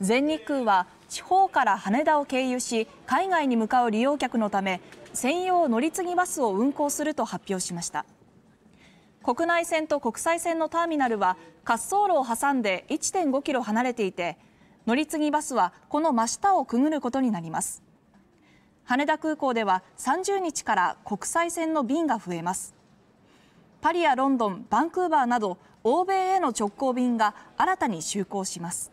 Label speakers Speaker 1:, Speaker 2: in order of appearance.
Speaker 1: 全日空は地方から羽田を経由し海外に向かう利用客のため専用乗り継ぎバスを運行すると発表しました国内線と国際線のターミナルは滑走路を挟んで1.5キロ離れていて乗り継ぎバスはこの真下をくぐることになります羽田空港では30日から国際線の便が増えますパリやロンドンバンクーバーなど欧米への直行便が新たに就航します